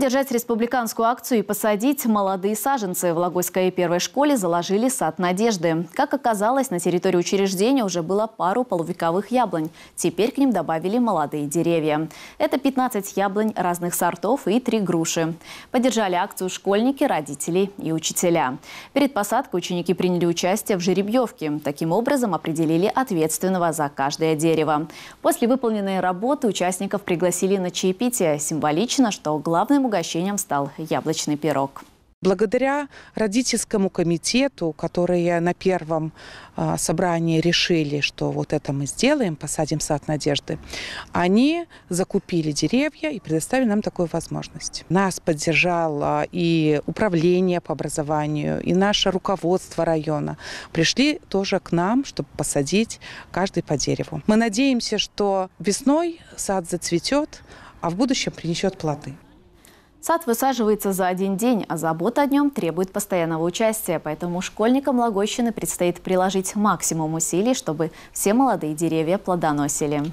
Поддержать республиканскую акцию и посадить молодые саженцы в Логойской первой школе заложили сад надежды. Как оказалось, на территории учреждения уже было пару полувековых яблонь. Теперь к ним добавили молодые деревья. Это 15 яблонь разных сортов и три груши. Поддержали акцию школьники, родители и учителя. Перед посадкой ученики приняли участие в жеребьевке. Таким образом определили ответственного за каждое дерево. После выполненной работы участников пригласили на чаепитие. Символично, что главным угощением стал яблочный пирог. Благодаря родительскому комитету, которые на первом а, собрании решили, что вот это мы сделаем, посадим сад надежды, они закупили деревья и предоставили нам такую возможность. Нас поддержало а, и управление по образованию, и наше руководство района. Пришли тоже к нам, чтобы посадить каждый по дереву. Мы надеемся, что весной сад зацветет, а в будущем принесет плоды. Сад высаживается за один день, а забота о нем требует постоянного участия, поэтому школьникам Логощины предстоит приложить максимум усилий, чтобы все молодые деревья плодоносили.